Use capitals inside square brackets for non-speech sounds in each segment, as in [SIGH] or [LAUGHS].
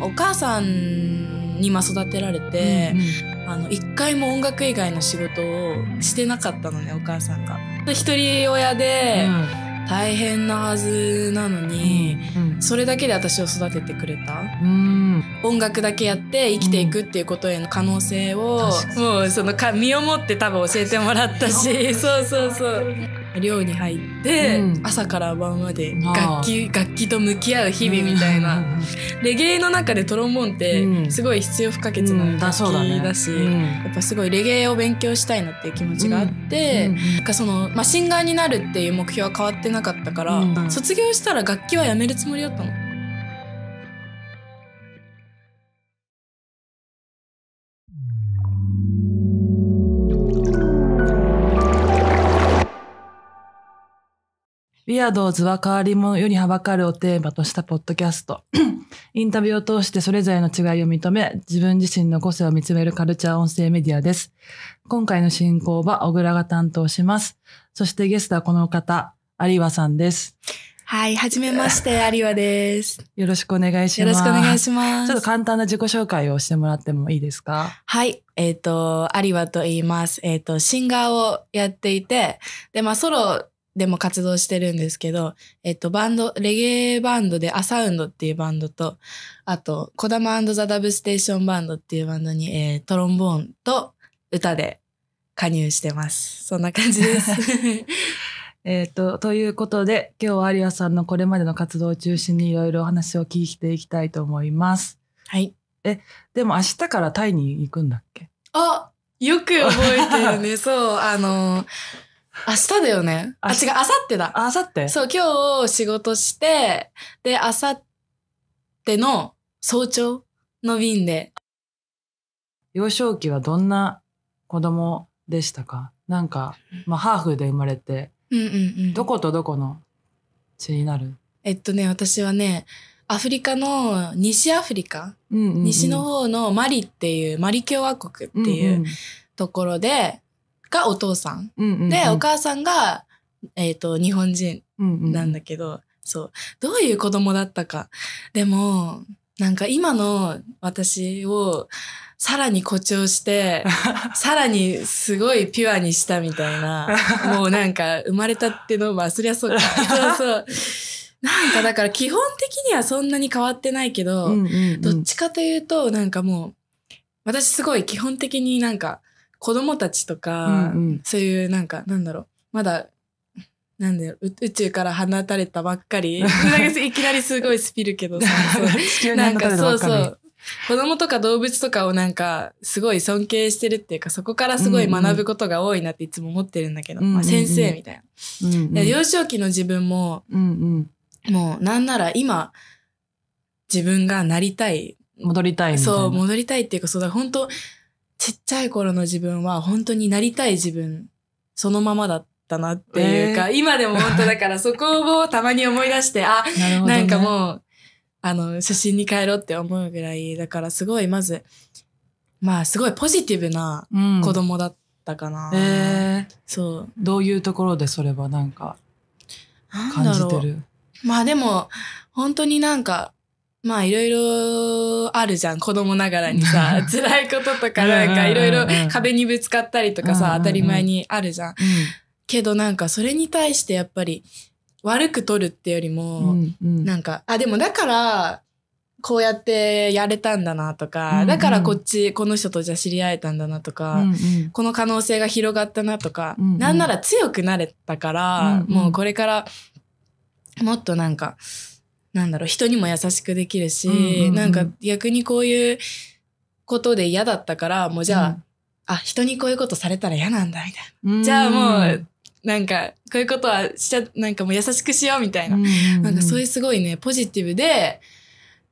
お母さんにま育てられて、うんうん、あの一回も音楽以外の仕事をしてなかったのねお母さんが。一人親で、大変なはずなのに、うんうん、それだけで私を育ててくれた、うん、音楽だけやって生きていくっていうことへの可能性を、もうその身をもって多分教えてもらったしそうそうそう。寮に入って、うん、朝から晩まで楽器楽器と向き合う日々みたいな、うん、レゲエの中でトロンボーンってすごい必要不可欠な楽器だし、ね、やっぱすごいレゲエを勉強したいなっていう気持ちがあって、なんかそのマシンガーになるっていう目標は変わってなかったから、卒業したら楽器はやめるつもりだったの。ビアドーズは変わり者よりはばかるをテーマとしたポッドキャスト。[COUGHS] インタビューを通してそれぞれの違いを認め、自分自身の個性を見つめるカルチャー音声メディアです。今回の進行は小倉が担当します。そしてゲストはこの方、有和さんです。はい、はじめまして、有和です。よろしくお願いします。よろしくお願いします。ちょっと簡単な自己紹介をしてもらってもいいですかはい、えっ、ー、と、有和と言います。えっ、ー、と、シンガーをやっていて、で、まあ、ソロでも活動してるんですけど、えっと、バンド、レゲエバンドでアサウンドっていうバンドと、あと、コダマザ・ダブステーションバンドっていうバンドに、えー、トロンボーンと歌で加入してます。そんな感じです。[LAUGHS] えっと、ということで、今日は有アさんのこれまでの活動を中心にいろいろお話を聞いていきたいと思います。はい。え、でも明日からタイに行くんだっけあよく覚えてるね。そう、あのー明日だよね。あ、違う、あさってだ。あさってそう、今日仕事して、で、あさっての早朝の便で。幼少期はどんな子供でしたかなんか、まあ、ハーフで生まれて、うんうんうん、どことどこの血になるえっとね、私はね、アフリカの西アフリカ、うんうんうん、西の方のマリっていうマリ共和国っていうところで、がお父さん。うんうんうん、で、お母さんが、えっ、ー、と、日本人なんだけど、うんうん、そう。どういう子供だったか。でも、なんか今の私をさらに誇張して、[LAUGHS] さらにすごいピュアにしたみたいな、もうなんか生まれたっての、まあそそうか。[LAUGHS] そうそう。なんかだから基本的にはそんなに変わってないけど、うんうんうん、どっちかというとなんかもう、私すごい基本的になんか子供たちとか、うんうん、そういうなんかなんだろうまだなんだよ宇宙から放たれたばっかり [LAUGHS] いきなりすごいスピるけどさなん [LAUGHS] かそうそう子供とか動物とかをなんかすごい尊敬してるっていうかそこからすごい学ぶことが多いなっていつも思ってるんだけど、うんうん、まあ、先生みたいな、うんうん、幼少期の自分も、うんうん、もうなんなら今自分がなりたい戻りたいそう戻りたいっていうかそうだ本当ちっちゃい頃の自分は本当になりたい自分そのままだったなっていうか、えー、今でも本当だからそこをたまに思い出して、あ、な、ね,、んかもう、あの、写真に帰ろうって思うぐらい、だからすごいまず、まあすごいポジティブな子供だったかな。うん、えー、そう。どういうところでそれはなんか感じてるまあでも、本当になんか、まあいろいろあるじゃん子供ながらにさ辛いこととかなんかいろいろ壁にぶつかったりとかさ当たり前にあるじゃん。けどなんかそれに対してやっぱり悪く取るってよりも、うなんかあでもだからこうやってやれたんだなとか、だからこっちこの人とじゃ知り合えたんだなとか、この可能性が広がったなとか、なんなら強くなれたから、もうこれからもっとなんか。なんだろう人にも優しくできるし、うんうん、なんか逆にこういうことで嫌だったからもうじゃあ、うん、あ人にこういうことされたら嫌なんだみたいな、じゃあもうなんかこういうことはしちゃなんかもう優しくしようみたいな、うんうん、なんかそういうすごいねポジティブで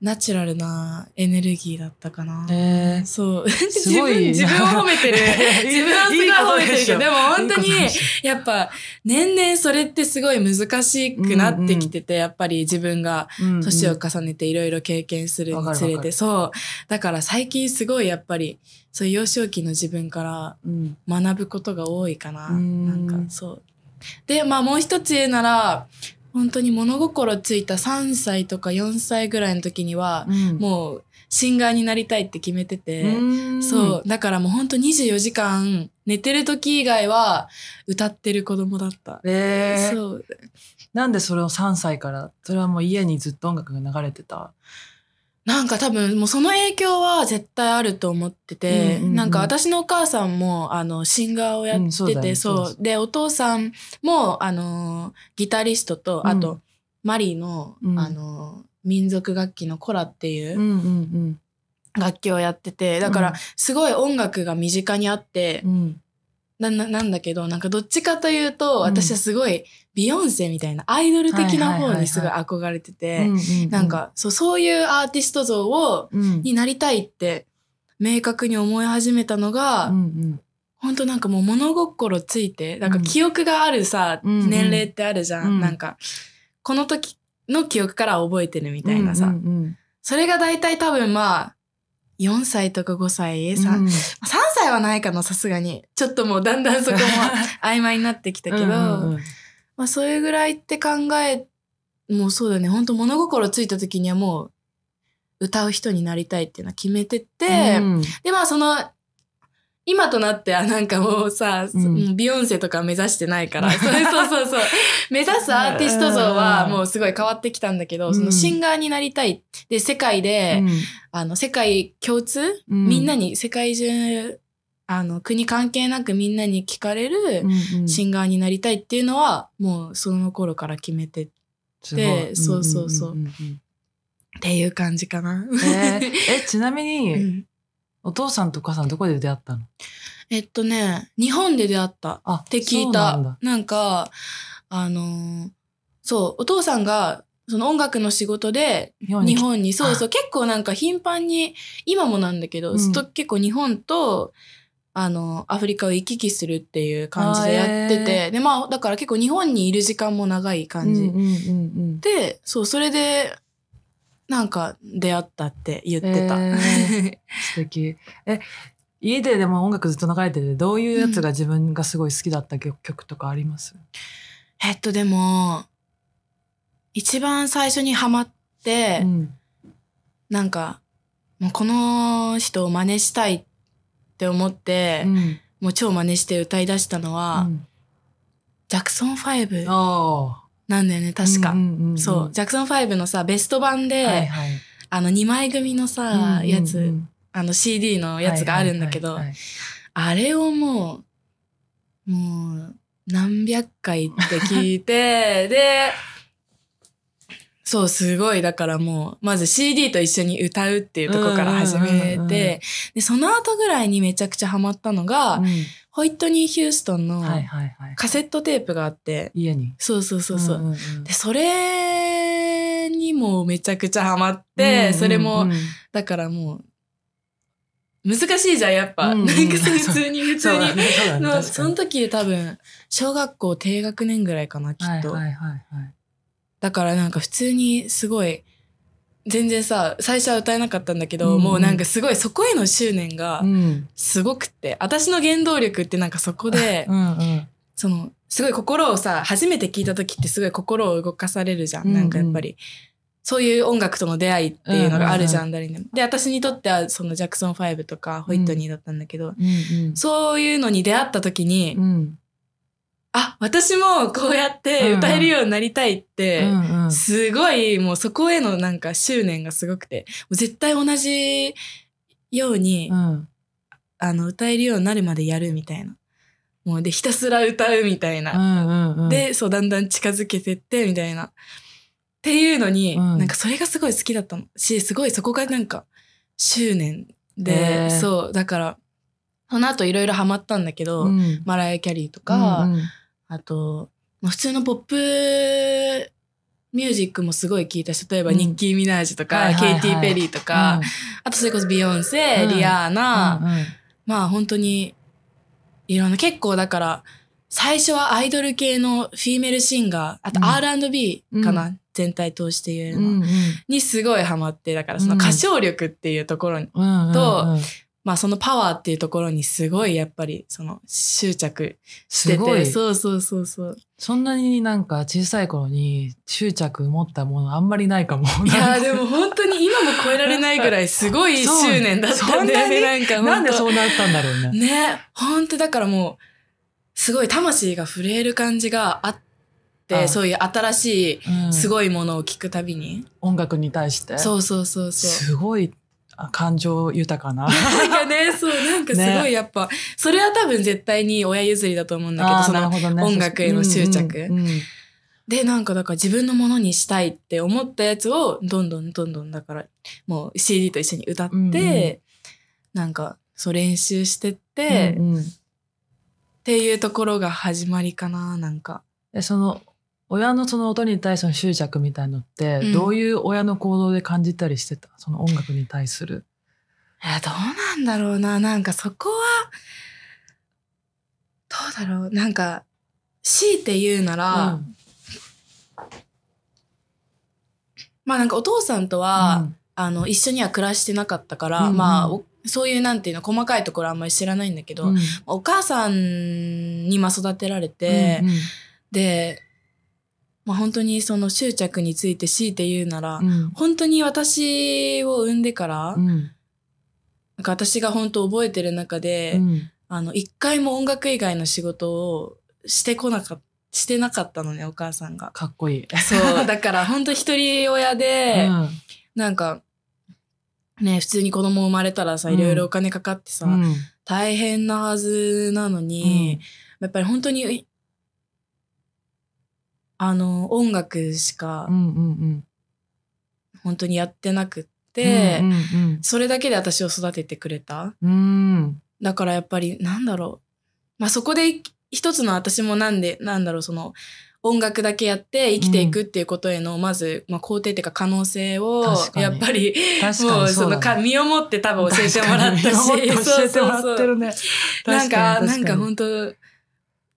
ナチュラルなエネルギーだったかな。えー、そう。自 [LAUGHS] 分、自分を褒めてる。[LAUGHS] 自分をすごい褒めてるけど、でも本当に、やっぱ、年々それってすごい難しくなってきてて、うんうん、やっぱり自分が年を重ねていろいろ経験するにつれて、うんうん、そう。だから最近すごいやっぱり、そういう幼少期の自分から学ぶことが多いかな。うん、なんか、そう。で、まあもう一つ言うなら、本当に物心ついた3歳とか4歳ぐらいの時には、うん、もうシンガーになりたいって決めてて、うそう、だからもう本当24時間寝てる時以外は歌ってる子供だった。えー、そう。なんでそれを3歳から、それはもう家にずっと音楽が流れてたなんか多分もうその影響は絶対あると思ってて、うんうんうん、なんか私のお母さんもあのシンガーをやってて、うん、そうでそうでお父さんもあのギタリストとあと、うん、マリーの,、あの民族楽器のコラっていう,、楽器をやっててだからすごい音楽が身近にあって、うん、ななんだけどなんかどっちかというと私はすごいビヨンセみたいなアイドル的な方にすごい憧れてて、なんか、そう、そういうアーティスト像を、うん、になりたいって明確に思い始めたのが、うんうん本当なんかもう物心ついて、なんか記憶があるさ、うん、年齢ってあるじゃん、うん、なんか、この時の記憶から覚えてるみたいなさ。それが大体多分まあ、4歳とか5歳、うん、3歳はないかな、さすがに。ちょっともうだんだんそこも曖昧になってきたけど、まあそれぐらいって考え、もうそうだね、本当物心ついた時にはもう歌う人になりたいっていうのは決めてて、うん、でまあその、今となってはなんかもうさ、うん、ビヨンセとか目指してないから、[LAUGHS] そうそうそう目指すアーティスト像はもうすごい変わってきたんだけど、うん、そのシンガーになりたい。で、世界で、うん、あの、世界共通、みんなに世界中あの、国関係なくみんなに聞かれるシンガーになりたいっていうのは、もうその頃から決めてて、そうそうそう。っていう感じかな。えー、え [LAUGHS] ちなみに、うん、お父さんとお母さんどこで出会ったのえっとね、日本で出会ったって聞いた。なんなんか、あのー、そう、お父さんが、その音楽の仕事で日本にそうそう結構なんか頻繁に今もなんだけど、ずっと結構日本とあの、アフリカを行き来するっていう感じでやってて、で、まあ、だから結構日本にいる時間も長い感じ。で、そう、それで、なんか出会ったって言ってた。えー、[LAUGHS] 素敵。え、家ででも音楽ずっと流れてて、どういうやつが自分がすごい好きだった曲とかあります、うん、えっと、でも、一番最初にハマって、うん、なんか、もうこの人を真似したいってって思って、うん、もう超真似して歌い出したのは、うん、ジャクソン5なんだよね確か、うんうんうん、そうジャクソン5のさベスト版で、はいはい、あの2枚組のさ、うんうん、やつあの CD のやつがあるんだけど、はいはいはいはい、あれをもうもう何百回って聞いて [LAUGHS] でそう、すごい。だからもう、まず CD と一緒に歌うっていうとこから始めて、で、その後ぐらいにめちゃくちゃハマったのが、うん、ホイットニー・ヒューストンのカセットテープがあって、家にそうそうそうそう。で、それにもめちゃくちゃハマって、それも、だからもう、難しいじゃん、やっぱ。うんうん、なんか普通に、普通に。そねそね、その時多分、小学校低学年ぐらいかな、きっと。はいはいはい、はいだからなんか普通にすごい、全然さ、最初は歌えなかったんだけど、うん、もうなんかすごいそこへの執念がすごくって、うん、私の原動力ってなんかそこで、[LAUGHS] うんうん、その、すごい心をさ、初めて聞いた時ってすごい心を動かされるじゃん。うんうん、なんかやっぱり。そういう音楽との出会いっていうのがあるじゃん、誰にも。で、私にとっては、そのジャクソン5とか、ホイットニーだったんだけど、うんうん、そういうのに出会った時に、うん、あ、私もこうやって歌えるようになりたいって、すごいもうそこへのなんか執念がすごくて、絶対同じように、うん、あの歌えるようになるまでやるみたいな。もうでひたすら歌うみたいな。で、そうだんだん近づけてってみたいな。っていうのに、うん、なんかそれがすごい好きだったのし、すごいそこがなんか執念で、そう、だから、その後いろいろハマったんだけど、うん、マライア・キャリーとか、うんうんあと、普通のポップミュージックもすごい聴いたし、例えばニッキー・ミナージュとか、うん、ケイティ・ペリーとか、はいはいはい、あとそれこそビヨンセ、うん、リアーナ、うんうん、まあ本当にいろんな、結構だから、最初はアイドル系のフィーメルシンガー、あと R&B かな、うん、全体通して言えるの、うんうん、にすごいハマって、だからその歌唱力っていうところと、うんうんうん、まあそのパワーっていうところにすごいやっぱりその執着しててそうそうそうそうそんなになんか小さい頃に執着持ったものあんまりないかもいやでも本当に今も超えられないぐらいすごい [LAUGHS] 執念だったんだよねなんかなんでそうなったんだろうねね本当だからもうすごい魂が震える感じがあってそういう新しいすごいものを聞くたびに、うん、音楽に対してそうそうそうそうすごい感情豊かな。なんかね、[LAUGHS] そう、なんかすごいやっぱ、ね、それは多分絶対に親譲りだと思うんだけど、どね、その音楽への執着。うんうんうん、で、なんかだから自分のものにしたいって思ったやつを、どんどんどんどんだから、もう CD と一緒に歌って、うんうん、なんか、そう練習してって、うんうん、っていうところが始まりかな、なんか。その親のその音に対する執着みたいのって、うん、どういう親の行動で感じたりしてたその音楽に対する。いや、どうなんだろうななんかそこはどうだろうなんか強いて言うなら、うん、まあなんかお父さんとは、うん、あの一緒には暮らしてなかったから、うんうん、まあそういうなんていうの細かいところあんまり知らないんだけど、うん、お母さんにま育てられて、うんうん、でまあ、本当にその執着について強いて言うなら、うん、本当に私を産んでから、うん、なんか私が本当覚えてる中で、うん、あの、一回も音楽以外の仕事をしてこなかった。してなかったのね、お母さんが。かっこいい。そう。[LAUGHS] だから本当一人親で、なんか、ね、普通に子供生まれたらさ、いろいろお金かかってさ、大変なはずなのに、やっぱり本当にあの音楽しか本当にやってなくって、それだけで私を育ててくれた、うん、だからやっぱりなんだろう、まあ、そこで一つの私もなんでなんだろうその音楽だけやって生きていくっていうことへの、まず、まあ、肯定っていうか可能性をやっぱりもうそのか身をもって多分教えてもらったし教えてもらってるねなんかなんか本当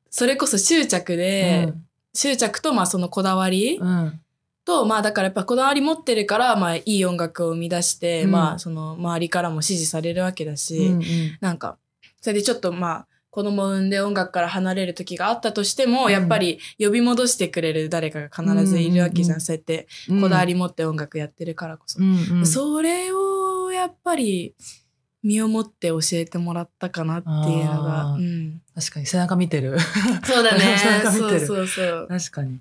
それこそ執着で、うん執着と、まあ、そのこだわり、うんと、まあだからやっぱこだわり持ってるから、まあいい音楽を生み出して、うん、まあその周りからも支持されるわけだし、うんうん、なんか、それでちょっとまあ、子供を産んで音楽から離れる時があったとしても、うん、やっぱり呼び戻してくれる誰かが必ずいるわけじゃん、うんうん、そうやってこだわり持って音楽やってるからこそ、うんうん、それをやっぱり身をもって教えてもらったかなっていうのが、うん、確かに背中見てるそうだね [LAUGHS] そうそうそう確かに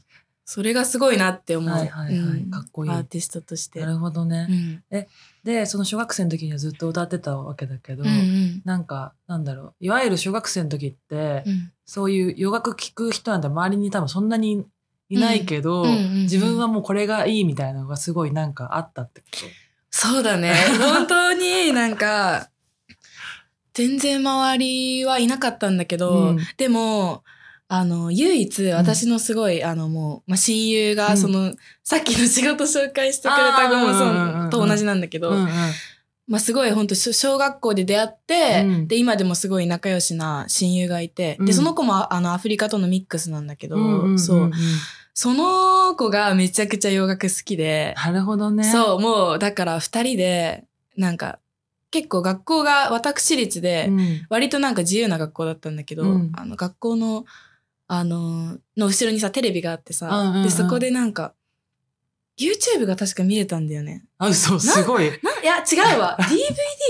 それがすごいなって思う、はいはいはい、かっこいいアーティストとしてなるほどね、うん、えでその小学生の時にはずっと歌ってたわけだけど、うんうん、なんかなんだろういわゆる小学生の時って、うん、そういう洋楽聴く人なんて周りに多分そんなにいないけど、うんうんうんうん、自分はもうこれがいいみたいなのがすごいなんかあったってことそうだね本当になんか全然周りはいなかったんだけど、うん、でもあの唯一私のすごい、うん、あのもう、まあ、親友がその、さっきの仕事紹介してくれた子もそうと同じなんだけど、まあ、すごい本当小学校で出会って、で今でもすごい仲良しな親友がいて、でその子もあのアフリカとのミックスなんだけど、そう。その子がめちゃくちゃ洋楽好きで。なるほどね。そう、もう、だから二人で、なんか、結構学校が私立で、割となんか自由な学校だったんだけど、うん、あの学校の、あの、の後ろにさ、テレビがあってさ、うんうんうん、で、そこでなんか、YouTube が確か見れたんだよね。あ、そう、すごい。ないや、違うわ。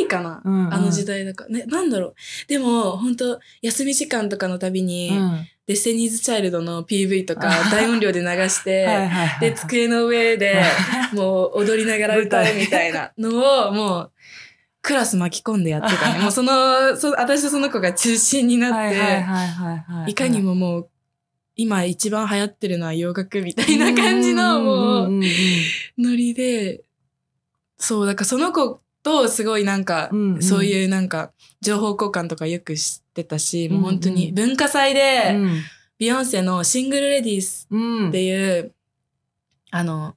DVD [LAUGHS] かなうん、あの時代だから。ね、なんだろう。でも、本当休み時間とかのたびに、うん、デセニーズ・チャイルドの PV とか [LAUGHS] 大音量で流してはいはいはい、で、机の上で、もう踊りながら歌うみたいなのを、もう、クラス巻き込んでやってたね。[LAUGHS] もうその、そ私とその子が中心になって、いかにももう、今一番流行ってるのは洋楽みたいな感じのもう、ノリで、そう、だからその子とすごいなんか、うんうん、そういうなんか、情報交換とかよくしてたし、もう本当に文化祭で、ビヨンセのシングルレディースっていう、うん、あの、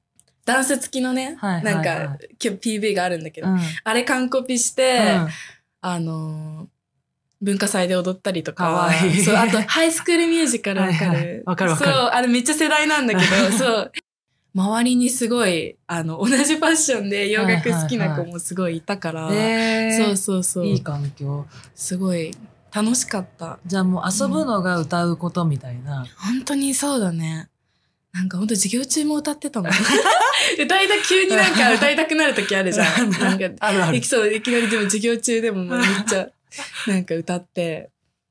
ダンス付きのね、はいはいはい、なんか、PV があるんだけど、うん、あれ完コピして、うん、あのー、文化祭で踊ったりとかそう、あと、ハイスクールミュージカルわかる。わ、はいはい、かるわかる。そう、あれめっちゃ世代なんだけど、[LAUGHS] そう。周りにすごい、あの、同じファッションで洋楽好きな子もすごいいたから、はいはいはい、そうそうそう。いい環境。すごい楽しかった。じゃあもう遊ぶのが歌うことみたいな。うん、本当にそうだね。なんか本当授業中も歌ってたもん。[LAUGHS] 歌いた、急になんか歌いたくなる時あるじゃん。なんか、いきそう、いきなりでも授業中でもめっちゃ、なんか歌って。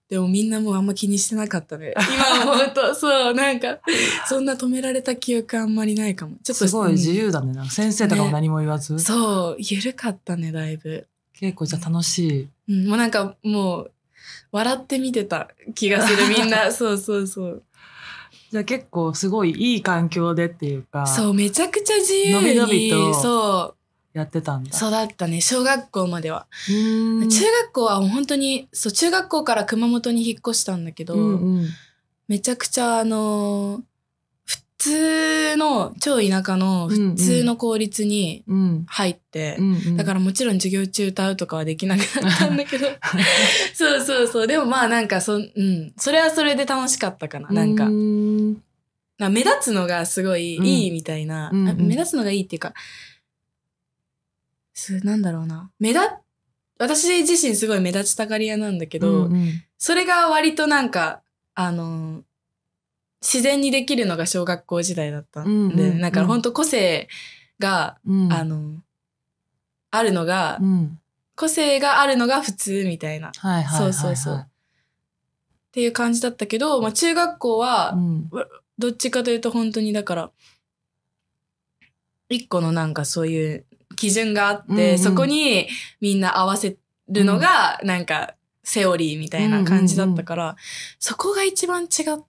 でもみんなもうあんま気にしてなかったね。[LAUGHS] 今思うと、そう、なんか、そんな止められた記憶あんまりないかも。ちょっと。すごい自由だね。先生とかも何も言わず。ね、そう、ゆるかったね、だいぶ。結構じゃ楽しい。うん、もうなんかもう、笑って見てた気がする、みんな。[LAUGHS] そうそうそう。じゃあ結構すごいいい環境でっていうかそうめちゃくちゃ自由にのびのびとやってたんだだったね小学校までは中学校は本当にそう中学校から熊本に引っ越したんだけど、うんうん、めちゃくちゃあの通の超田舎の普通の公立に入って、だからもちろん授業中歌うとかはできなかったんだけど [LAUGHS] そうそうそうでもまあなんかそ,、うん、それはそれで楽しかったかななんか。んな目立つのがすごいいいみたいな、うん目立つのがいいっていうか、すなんだろうな目立私自身すごい目立ちたがり屋なんだけど、うんうん、それが割となんかあの自然にできるのが小学校時代だったんで、うんうん、なんか本当個性が、うん、あのあるのが、うん、個性があるのが普通みたいな、はいはい、そうそうそう、っていう感じだったけど、まあ、中学校は、うん、どっちかというと本当にだから一個のなんかそういう基準があって、うんうん、そこにみんな合わせるのがなんかセオリーみたいな感じだったから、うんうんうん、そこが一番違っ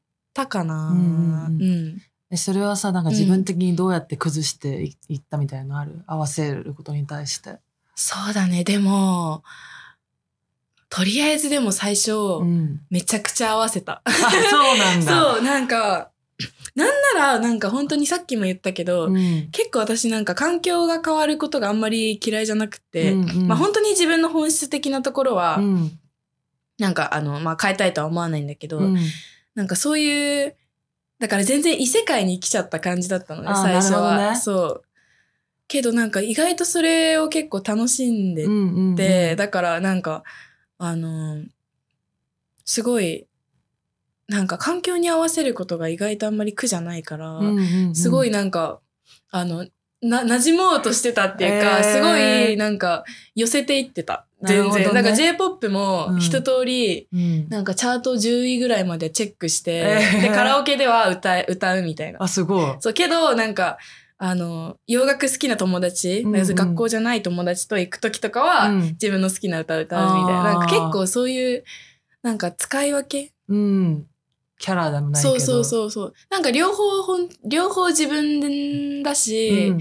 たかな、うんそれはさなんか自分的にどうやって崩していったみたいのある、合わせることに対してそうだねでもとりあえずでも最初、うん、めちゃくちゃ合わせたそうなんだ [LAUGHS] そうなんかなんならなんか本当にさっきも言ったけど、うん、結構私なんか環境が変わることがあんまり嫌いじゃなくて、うんうん、まあ本当に自分の本質的なところは、うん、なんかあのまあ変えたいとは思わないんだけど、なんかそういう、だから全然異世界に来ちゃった感じだったのね、最初は。ね、そう。けどなんか意外とそれを結構楽しんでて、うんうんうん、だからなんか、あの、すごい、なんか環境に合わせることが意外とあんまり苦じゃないから、うんうんうん、すごいなんか、あの、な、馴染もうとしてたっていうか、えー、すごいなんか寄せていってた。全然。なんか J-POP も一通り、なんかチャート10位ぐらいまでチェックして、で、カラオケでは歌歌うみたいな。あ、すごい。そう、けど、なんか、あの、洋楽好きな友達、うんうん、学校じゃない友達と行く時とかは、自分の好きな歌歌うみたいな。なんか結構そういう、なんか使い分けうん。キャラでもないけどそうそうそうそう。なんか両方、両方自分だし、うん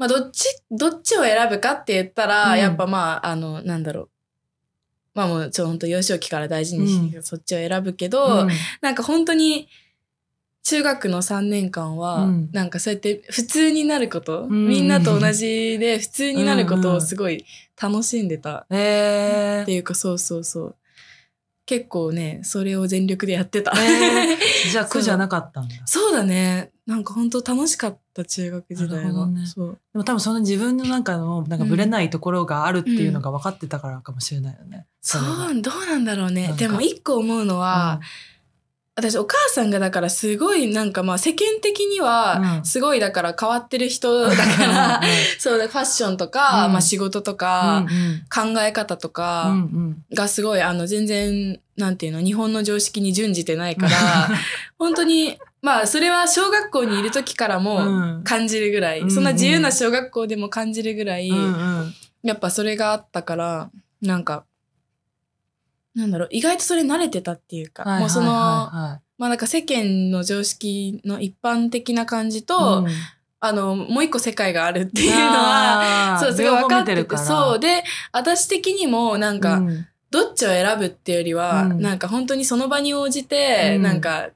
まあ、どっち、どっちを選ぶかって言ったら、うんやっぱまあ、あの、なんだろう。まあもう、ちょ、ほんと幼少期から大事にして、そっちを選ぶけど、なんか本当に、中学の3年間は、うんなんかそうやって普通になること、うんみんなと同じで普通になることをすごい楽しんでたっていうか、そうそうそう。結構ね、それを全力でやってた。えー [LAUGHS] じゃあ苦じゃなかったんだ。そうだね。なんか本当楽しかっった中学時代は、ね、そうでも多分その自分の中のなんかぶれないところがあるっていうのが分かってたからかもしれないよね、そうどうなんだろうねでも一個思うのは、私お母さんがだからすごいなんかまあ世間的にはすごいだから変わってる人だから、うん、そうファッションとか、うん、まあ仕事とか、うんうん、考え方とかがすごいあの全然なんていうの日本の常識に準じてないから [LAUGHS] 本当にまあそれは小学校にいる時からも感じるぐらい、うん、そんな自由な小学校でも感じるぐらい、うんうん、やっぱそれがあったからなんかなんだろう意外とそれ慣れてたっていうか、もうその、まあなんか世間の常識の一般的な感じと、うん、あのもう一個世界があるっていうのはそうすごい分かってるからそうで私的にもなんか、うんどっちを選ぶっていうよりは、うん、なんか本当にその場に応じて、うん、なんか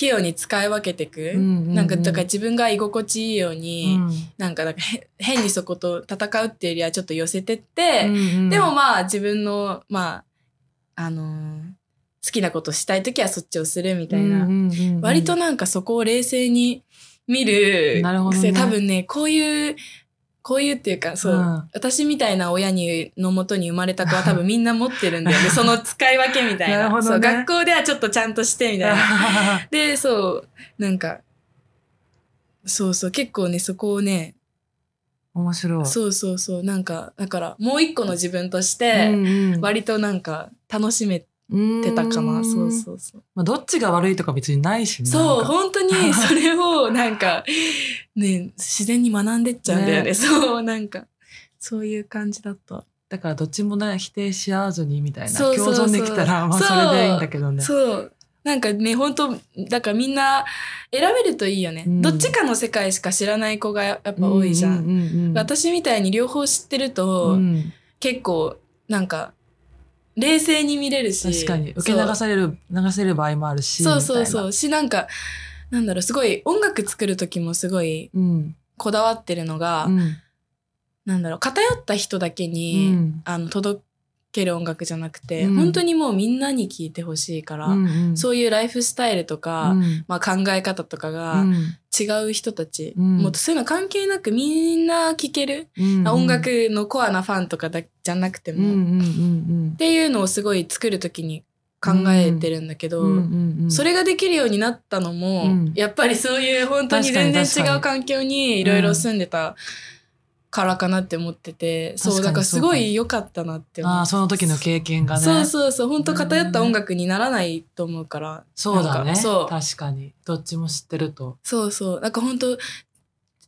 器用に使い分けてく、うんうんうん、なんかだから自分が居心地いいように、うん、なんかなんか変にそこと戦うっていうよりはちょっと寄せてって、うんうん、でもまあ自分のまああのー、好きなことしたい時はそっちをするみたいな、うんうんうんうん、割となんかそこを冷静に見る癖、ね、多分ねこういうこういうっていうか、そう、うん、私みたいな親にのもとに生まれた子は [LAUGHS] 多分みんな持ってるんだよね。その使い分けみたいな。なね、そう学校ではちょっとちゃんとしてみたいな。[LAUGHS] で、そう、なんか、そうそう、結構ね、そこをね、面白い。そうそうそう。なんか、だから、もう一個の自分として、割となんか、楽しめてたかな。そうそうそう。まあ、どっちが悪いとか別にないしね。そう、本当に [LAUGHS] それをなんか、ね、自然に学んでっちゃうんだよね。ねそう、なんか、そういう感じだった。だからどっちもね、否定し合わずにみたいな。そうそうそう共存できたら、まあそれでいいんだけどね。そう。そうなんかね、本当だからみんな選べるといいよね、うん。どっちかの世界しか知らない子がやっぱ多いじゃん。うんうんうんうん、私みたいに両方知ってると、うん、結構なんか冷静に見れるし確かに受け流される流せる場合もあるしそうそうそうしなんかなんだろうすごい音楽作る時もすごいこだわってるのが、うん、なんだろう偏った人だけに、うん、あの届ける音楽じゃなくて、うん、本当にもうみんなに聴いてほしいから、うんうん、そういうライフスタイルとか、うん、まあ、考え方とかが違う人たち、うん、もうそういうの関係なくみんな聴ける、うんうん、音楽のコアなファンとかだじゃなくても、うんうんうんうん、っていうのをすごい作る時に考えてるんだけど、うんうんうん、それができるようになったのも、やっぱりそういう本当に全然違う環境にいろいろ住んでた。からかなって思っててそうだからすごい良かったなって思あその時の経験がねそうそうそう本当偏った音楽にならないと思うからそうだねそう確かにどっちも知ってるとそうそうなんか本当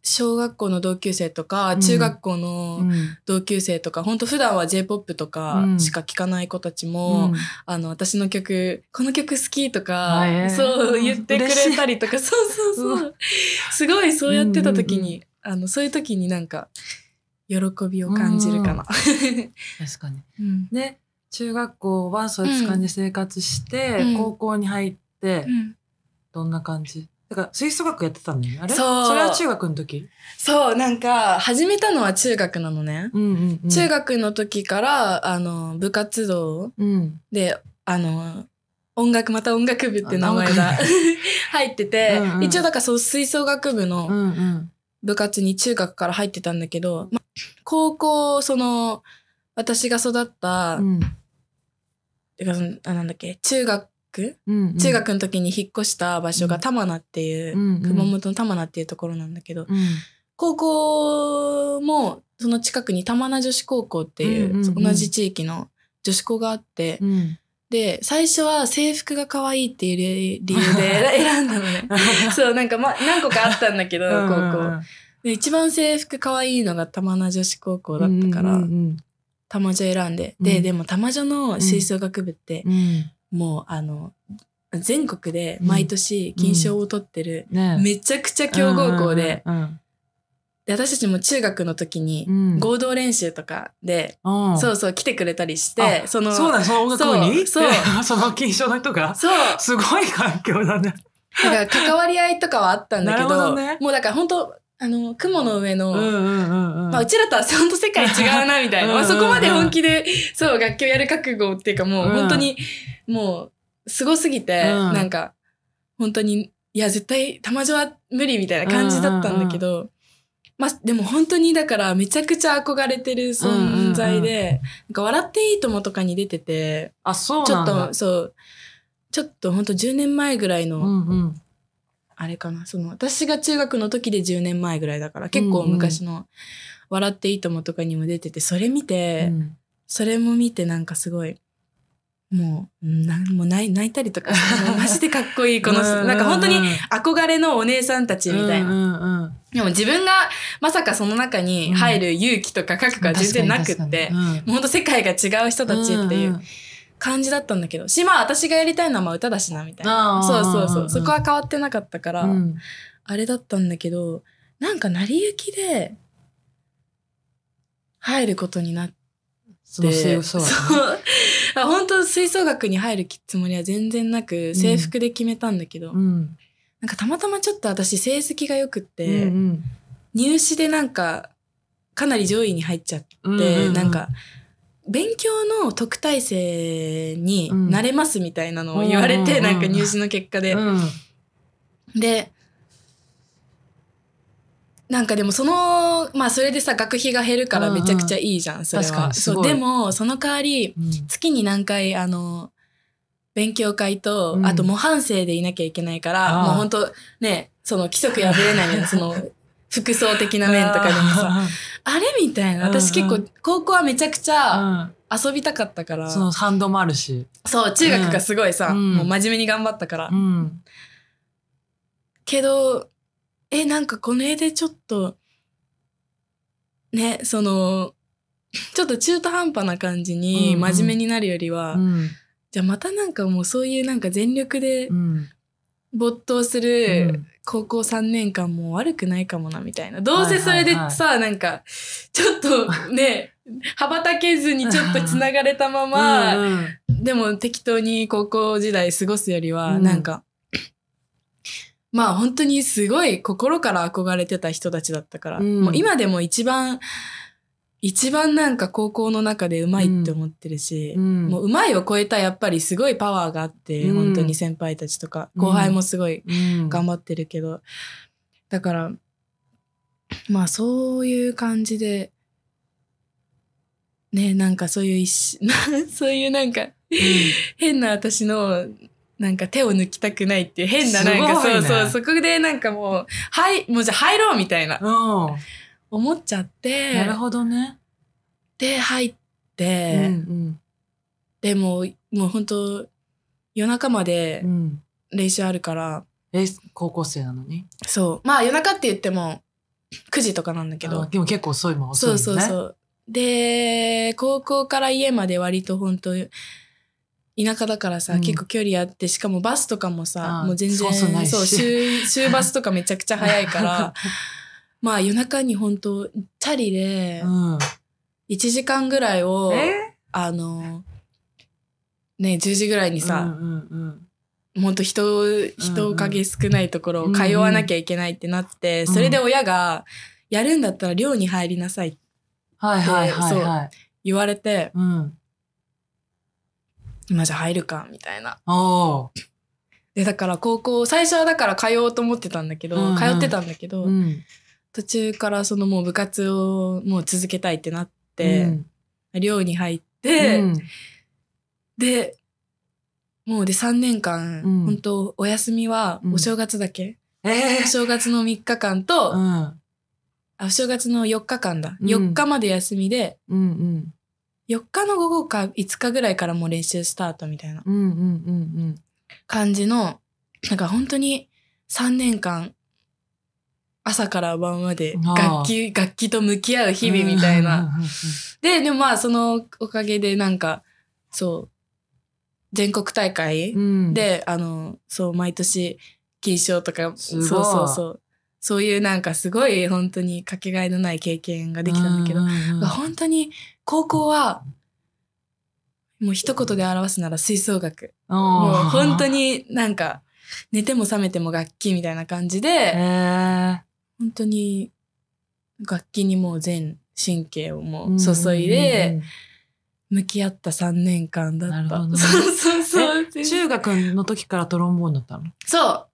小学校の同級生とか、中学校の同級生とか、ん、本当普段は J-POP とかしか聴かない子たちも、あの、私の曲、この曲好きとか、そう言ってくれたりとか、そうそうそう。すごいそうやってた時に、あのそういう時になんか喜びを感じるかな。[LAUGHS] 確かに、うん、中学校はそういう感じで生活して、うん、高校に入って、うん、どんな感じだから吹奏楽やってたのねあれそうそれは中学の時そうなんか始めたのは中学なのね、うんうんうん、中学の時からあの部活動で、あの音楽また音楽部って名前が [LAUGHS] 入ってて、うんうん、一応だからそう吹奏楽部の部活に中学から入ってたんだけど、ま、高校その私が育った、うん、かそのあなんだっけ中学、うんうん、中学の時に引っ越した場所が玉名っていう、うんうん、熊本の玉名っていうところなんだけど、うん、高校もその近くに玉名女子高校っていう、うんうんうん、同じ地域の女子校があって、うん、で、最初は制服が可愛いっていう理由で [LAUGHS] 選んだのね。[LAUGHS] そう、なんかま、何個かあったんだけど、高校。で、一番制服可愛いのが玉名女子高校だったから、玉女選んで。で、でも玉女の吹奏楽部って、もうあの、全国で毎年金賞を取ってる、めちゃくちゃ強豪校で、で私たちも中学の時に合同練習とかで、うん、そうそう来てくれたりしてそのそうだその音楽部にそう [LAUGHS] その金賞の人がそうすごい環境だねだから関わり合いとかはあったんだけどど、ね、もうだから本当あの雲の上の、うんうんうん、まあ、うちらとは本当世界違うなみたいなうん、まあ、そこまで本気でそう楽器をやる覚悟っていうかもう本当に、うん、もうすごすぎて、うん、なんか本当にいや絶対玉女は無理みたいな感じだったんだけど。うんうんうんまあ、でも本当にだからめちゃくちゃ憧れてる存在で、うんうんうん、なんか笑っていいともとかに出てて、あ、そうちょっと、そう、ちょっと本当10年前ぐらいの、うんうん、あれかな、その私が中学の時で10年前ぐらいだから、結構昔の笑っていいともとかにも出てて、それ見て、うん、それも見てなんかすごい、もう、なん、もう泣いたりとか、[LAUGHS] マジでかっこいい、この、なんか本当に憧れのお姉さんたちみたいな。でも自分がまさかその中に入る勇気とか覚悟は全然なくって、うん、もう本当世界が違う人たちっていう感じだったんだけど、し、まあ私がやりたいのはまあ歌だしな、みたいな。そうそうそう。そこは変わってなかったから、うん、あれだったんだけど、なんか成り行きで入ることになって、そう、そう、そう。本当吹奏楽に入るつもりは全然なく、制服で決めたんだけど、うん、なんかたまたまちょっと私成績が良くって、うんうん、入試でなんか、かなり上位に入っちゃって、うんうんうん、なんか、勉強の特待生になれますみたいなのを言われて、うん、なんか入試の結果で。うん、で、なんかでもそのまあそれでさ学費が減るからめちゃくちゃいいじゃん、確か、それはそうでもその代わり、月に何回あの勉強会と、うん、あと模範生でいなきゃいけないからもう本当ねその規則破れないな [LAUGHS] その服装的な面とかでもさあれみたいな私結構高校はめちゃくちゃ遊びたかったから、うん、その反動もあるしそう中学がすごいさ、うん、もう真面目に頑張ったから、うん、けどえ、なんかこの絵でちょっと、ね、その、ちょっと中途半端な感じに真面目になるよりは、うんうん、じゃあまたなんかもうそういうなんか全力で没頭する高校3年間も悪くないかもなみたいな。どうせそれでさ、はいはい、なんか、ちょっと [LAUGHS] ね、羽ばたけずにちょっとつながれたまま、うんうん、でも適当に高校時代過ごすよりは、なんか、まあ本当にすごい心から憧れてた人たちだったから、うん、もう今でも一番、一番なんか高校の中でうまいって思ってるし、うん、もううまいを超えたやっぱりすごいパワーがあって、うん、本当に先輩たちとか、後輩もすごい頑張ってるけど、だから、まあそういう感じで、ね、なんかそういう一、[LAUGHS] そういうなんか、変な私のなんか手を抜きたくないっていう変ななんか、そうそう、そこでなんかもう、はい、もうじゃあ入ろうみたいな。うん。思っちゃって。なるほどね。で、入って、うんでも、もう本当夜中まで練習あるから。え、高校生なのにそう。まあ夜中って言っても、9時とかなんだけど。でも結構遅いもん、遅いね。そうそうそう。で、高校から家まで割と本当田舎だからさ、うん、結構距離あってしかもバスとかもさもう全然そう週週バスとかめちゃくちゃ早いから [LAUGHS] まあ夜中に本当チャリで1時間ぐらいを、あのね10時ぐらいにさ、もうほんと人人影少ないところを通わなきゃいけないってなって、うんうん、それで親が「やるんだったら寮に入りなさい」って、はいはいはいはい、言われて。うん今じゃ入るかみたいな。でだから高校最初はだから通おうと思ってたんだけど、うん通ってたんだけど、うん、途中からそのもう部活をもう続けたいってなって、うん、寮に入って、うん、でもうで3年間、うん、本当お休みはお正月だけ、うんえー、お正月の3日間と、うん、あお正月の4日間だ4日まで休みで、うんうん、4日の午後か5日ぐらいからもう練習スタートみたいな感じの、なんか本当に3年間、朝から晩まで楽器、楽器と向き合う日々みたいな。で、でもまあそのおかげでなんか、そう、全国大会で、うん、あの、そう、毎年金賞とか、そうそうそう。そういうなんかすごい本当にかけがえのない経験ができたんだけど、うん本当に高校は、もう一言で表すなら吹奏楽。もう本当になんか、寝ても覚めても楽器みたいな感じで、本当に楽器にもう全神経をもう注いで、向き合った3年間だった。ね、[LAUGHS] そうそうそう。中学の時からトロンボーンだったのそう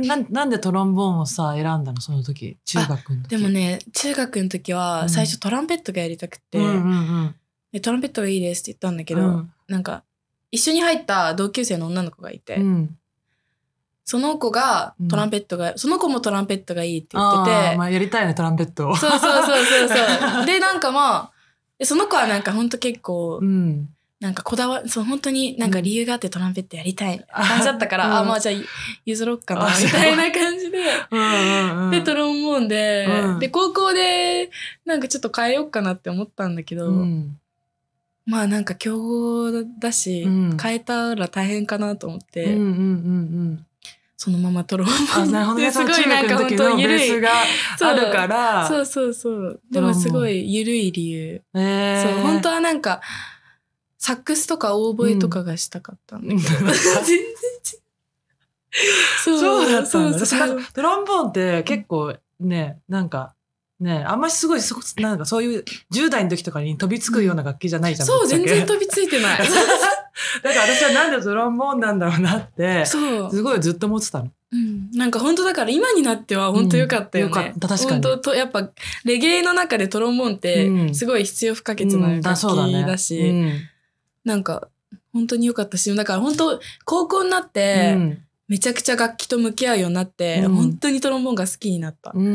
ななんでトロンボーンをさ選んだのその時中学の時でもね中学の時は最初トランペットがやりたくて、うんトランペットがいいですって言ったんだけど、うん、なんか一緒に入った同級生の女の子がいて、うん、その子がトランペットが、うん、その子もトランペットがいいって言っててまあ、やりたいねトランペットそうそうそうそうそう [LAUGHS] でなんかまあその子はなんかほんと結構、うんなんかこだわそう本当になんか理由があってトランペットやりたい感じだったから、あまあじゃあ譲ろっかなみたいな感じででトロンボーンで、で高校でなんかちょっと変えようかなって思ったんだけど、まあなんか強豪だし、変えたら大変かなと思って。そのままトロンボーンってすごいなんか本当ゆるい。あるから。そうそうそう。でもすごい緩い理由。そう本当はなんかサックスとかオーボエとかがしたかったんだけど、[LAUGHS] 全然違う。そうそうだったんだ。そうトロンボーンって結構ね、なんか、ね、あんまりすごいそなんかそういう10代の時とかに飛びつくような楽器じゃないじゃん、そう全然飛びついてない [LAUGHS] だから私はなんでトロンボーンなんだろうなってそうすごいずっと思ってたの、うん、なんか本当だから今になっては本当よかったよね、うん、よかった確かに本当やっぱレゲエの中でトロンボーンってすごい必要不可欠な楽器だし、うんうん、だねなんか、本当に良かったし、だから本当、高校になって、めちゃくちゃ楽器と向き合うようになって、うん、本当にトロンボーンが好きになった。うもう、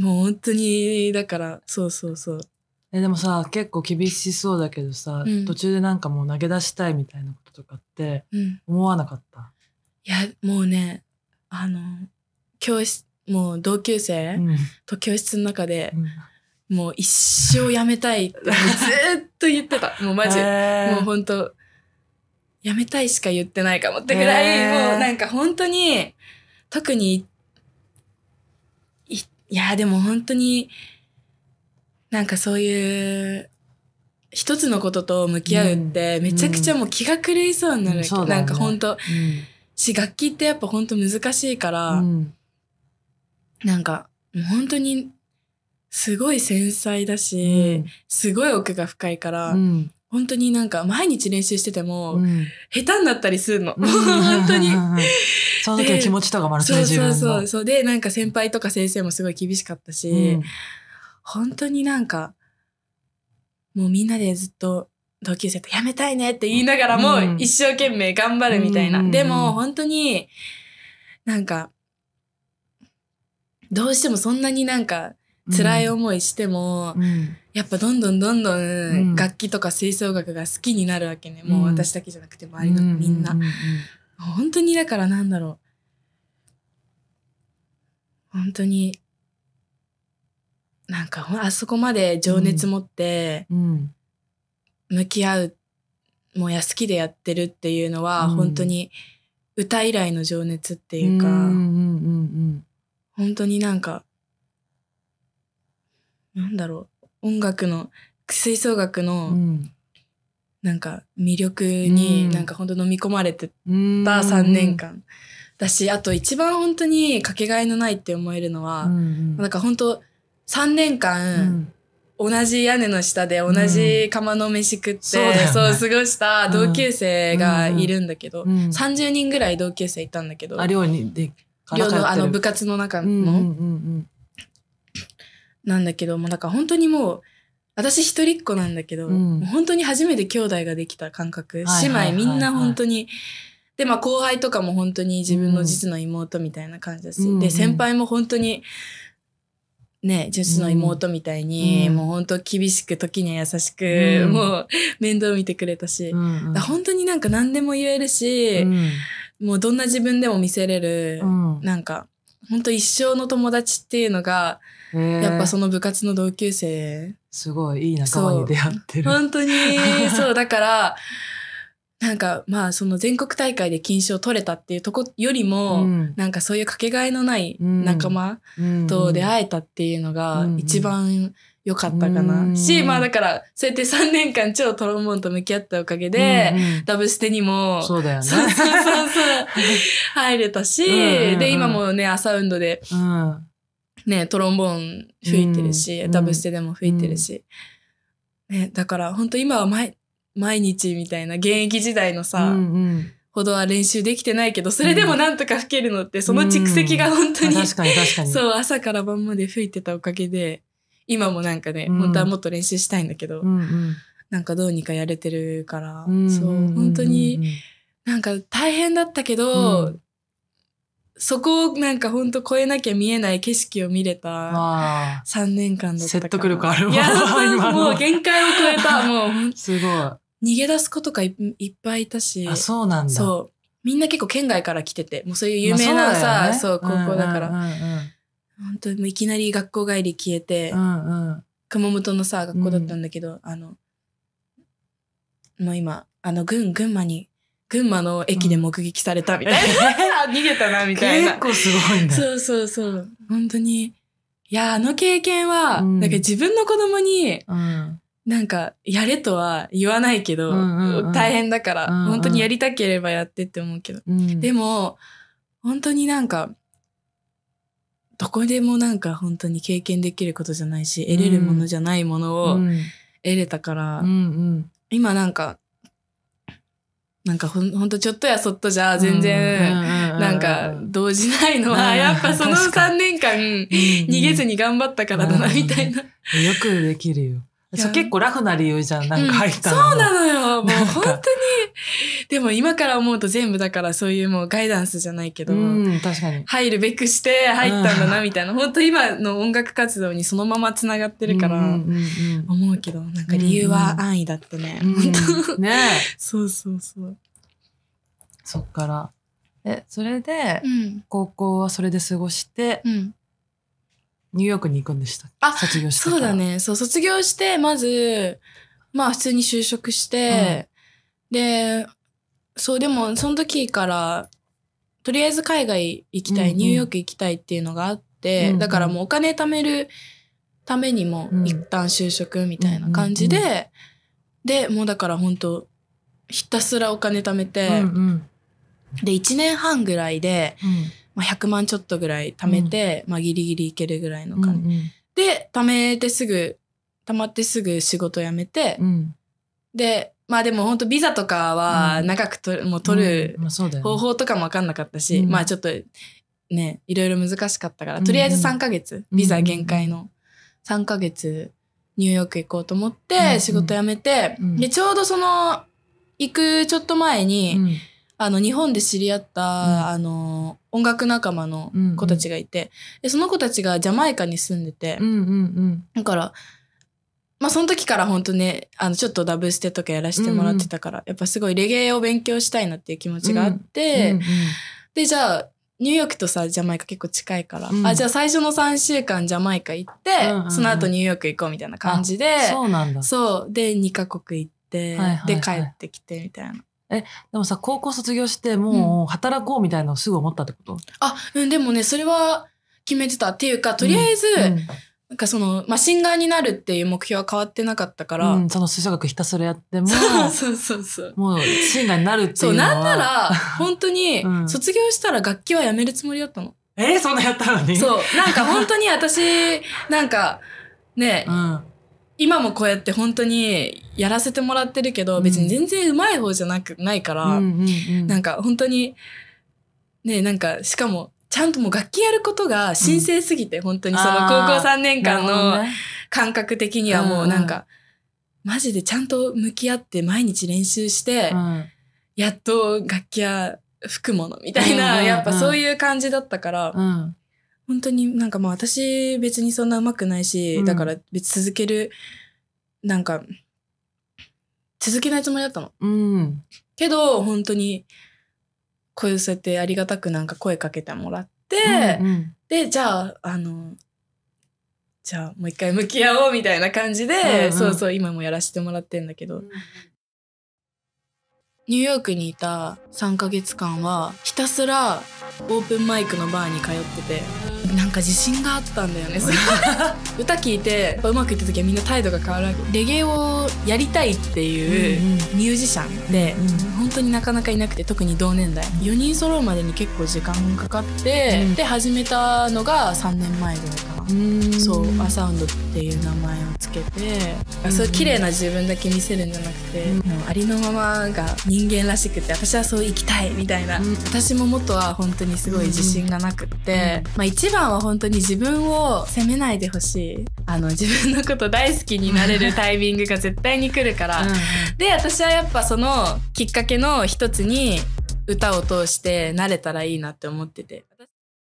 もう本当に、だから、そうそうそう。えでもさ結構厳しそうだけどさ、うん、途中でなんかもう投げ出したいみたいなこととかって思わなかった、うん、いやもうねあの教室もう同級生と教室の中で、うんもう一生やめたいって [LAUGHS] ずっと言ってた。もうマジ。もう本当やめたいしか言ってないかもってぐらい、もうなんか本当に、特に、いや、でも本当に、なんかそういう、一つのことと向き合うって、めちゃくちゃもう気が狂いそうになる。うんなんか本当、うん、し、楽器ってやっぱ本当難しいから、うん、なんか、本当にすごい繊細だし、うん、すごい奥が深いから、うん、本当になんか毎日練習してても、下手になったりするの。本当に。[LAUGHS] その時の気持ちとかもあるし、ね、そうそうそう。で、なんか先輩とか先生もすごい厳しかったし、本当になんか、もうみんなでずっと同級生とやめたいねって言いながらも一生懸命頑張るみたいな。うん、でも本当になんかどうしてもそんなになんか辛い思いしても、うん、やっぱどんどんどんどん楽器とか吹奏楽が好きになるわけね、うん、もう私だけじゃなくて周りのみんな、うんうんうん、本当にだからなんだろう本当になんかあそこまで情熱持って向き合う、もや好きでやってるっていうのは本当に歌以来の情熱っていうか、ん本当になんかなんだろう音楽の吹奏楽の、なんか魅力になんか本当飲み込まれてた3年間だしあと一番本当にかけがえのないって思えるのは、うんうん、なんか本当3年間、同じ屋根の下で同じ釜の飯食って、そう過ごした同級生がいるんだけど、うんうん、30人ぐらい同級生いたんだけど寮にで寮のあの部活の中の、なんだけど、もうなんか本当にもう、私一人っ子なんだけど、うん、本当に初めて兄弟ができた感覚、姉妹みんな本当に、で、まあ後輩とかも本当に自分の実の妹みたいな感じだし、うん、で、先輩も本当に、ね、実の妹みたいに、うん、もう本当厳しく、時には優しく、うん、もう面倒見てくれたし、うんうん、本当になんか何でも言えるし、もうどんな自分でも見せれる、うん、なんか、本当一生の友達っていうのが、やっぱその部活の同級生。すごいいい仲間に出会ってる。本当に、[LAUGHS] そう、だから、なんかまあその全国大会で金賞取れたっていうとこよりも、うん、なんかそういうかけがえのない仲間と出会えたっていうのが一番よかったかな。し、まあだから、そうやって3年間超トロンボーンと向き合ったおかげで、うんうん、ダブステにも、そうだよね。そうそうそう入れたし、うんうんで、今もね、アサウンドで、うん、ね、トロンボーン吹いてるし、うん、ダブステでも吹いてるし、うん、ね、だから本当今は毎毎日みたいな、現役時代のさ、うんうんほどは練習できてないけど、それでもなんとか吹けるのって、その蓄積が本当に、うん、確かに確かに。そう、朝から晩まで吹いてたおかげで、今もなんかね、うん、本当はもっと練習したいんだけど、うんうん、なんかどうにかやれてるから、うんうんうん、そう本当になんか大変だったけど、うん、そこをなんか本当越えなきゃ見えない景色を見れた3年間だった説得力あるわいやもう限界を超えたもうすごい逃げ出す子とかいっぱいいたしあそうなんだそうみんな結構県外から来ててもうそういう有名なさ、まあ、そう、ねそう、高校だから。うんうんうん本当にいきなり学校帰り消えて、うんうん、熊本のさ学校だったんだけど、うん、あのもう今あの群群馬に群馬の駅で目撃されたみたいな、うん、逃げたなみたいな結構すごいねそうそうそう本当にいやあの経験は、うん、なんか自分の子供に、うん、なんかやれとは言わないけど、うんうんうん、大変だから、うんうん、本当にやりたければやってって思うけど、でも本当になんかどこでもなんか本当に経験できることじゃないし、得れるものじゃないものを得れたから、うんうん、今なんか、なんかほんとちょっとやそっとじゃ全然、なんか動じないのは、やっぱその3年間逃げずに頑張ったからだな、みたいな。よくできるよ。そう結構ラフな理由じゃん、なんか入ったの、うん、そうなのよ、もう本当に。でも今から思うと全部だからそういうもうガイダンスじゃないけど、入るべくして入ったんだなみたいな、ん、本当今の音楽活動にそのままつながってるから、思うけど、なんか理由は安易だってね。うん、ね [LAUGHS] そうそうそう。そっから。え、それで、高校はそれで過ごして、うんニューヨークに行くんでしたあ卒業してそうだね。そう、卒業して、まず、まあ普通に就職して、うん、で、そう、でもその時から、とりあえず海外行きたい、うんうん、ニューヨーク行きたいっていうのがあって、うんうん、だからもうお金貯めるためにも一旦就職みたいな感じで、うんうんうん、で、もうだから本当ひたすらお金貯めて、うんうん、で、1年半ぐらいで、うんまあ、100万ちょっとぐらい貯めて、うん、まあ、ギリギリいけるぐらいの金、うんうん、で貯めてすぐ貯まってすぐ仕事辞めて、うん、でまあでも本当ビザとかは長くと、もう取る方法とかも分かんなかったし、まあちょっとねいろいろ難しかったからとりあえず3ヶ月、ビザ限界の3ヶ月ニューヨーク行こうと思って仕事辞めて、でちょうどその行くちょっと前に、あの日本で知り合った、あの音楽仲間の子たちがいて、でその子たちがジャマイカに住んでて、だからまあその時から本当ね、あのちょっとダブステとかやらせてもらってたから、うんうん、やっぱすごいレゲエを勉強したいなっていう気持ちがあって、うんうんうん、で、じゃあ、ニューヨークとさ、ジャマイカ結構近いから、うん、あ、じゃあ最初の3週間ジャマイカ行って、うんうんうん、その後ニューヨーク行こうみたいな感じで、そうなんだ。そう。で、2カ国行って、はいはいはい、で、帰ってきてみたいな。えでもさ高校卒業してもう働こうみたいなのすぐ思ったってこと、うん、あ、うん、でもねそれは決めてたっていうかとりあえず、うんうん、なんかそのマシンガーになるっていう目標は変わってなかったから、うん、その吹奏楽ひたすらやってもそうそうそうもうシンガーになるっていうそうなんなら本当に [LAUGHS] 卒業したら楽器はやめるつもりだったの。えー、そんなやったのにそうなんか本当に私なんかね、うん今もこうやって本当にやらせてもらってるけど、別に全然うまい方じゃなくないから、なんか本当にねなんかしかもちゃんともう楽器やることが神聖すぎて、うん、本当にその高校3年間の感覚的にはもうなんか、マジでちゃんと向き合って毎日練習して、うん、やっと楽器や吹くものみたいな、やっぱそういう感じだったから、本当になんかまあ私別にそんなうまくないし、うん、だから別続けるなんか続けないつもりだったの。うん、けど本当にこううやってありがたくなんか声かけてもらって、うんうん、でじゃああのじゃあもう一回向き合おうみたいな感じで、うんうん、そうそう今もやらせてもらってんだけど、うん、ニューヨークにいた3ヶ月間はひたすらオープンマイクのバーに通ってて。なんか自信があったんだよね [LAUGHS] 歌聞いてやっぱうまくいった時はみんな態度が変わるレゲエをやりたいっていうミュージシャンで、うん、本当になかなかいなくて特に同年代4人揃うまでに結構時間かかって、うん、で始めたのが3年前ぐらいかなそうアサウンドっていう名前をつけてそうう綺麗な自分だけ見せるんじゃなくて、ありのままが人間らしくて私はそう生きたいみたいな、私も元は本当にすごい自信がなくって、まあ一番ラは本当に自分を責めないでほしいあの自分のこと大好きになれるタイミングが絶対に来るから、うん、で私はやっぱそのきっかけの一つに歌を通してなれたらいいなって思ってて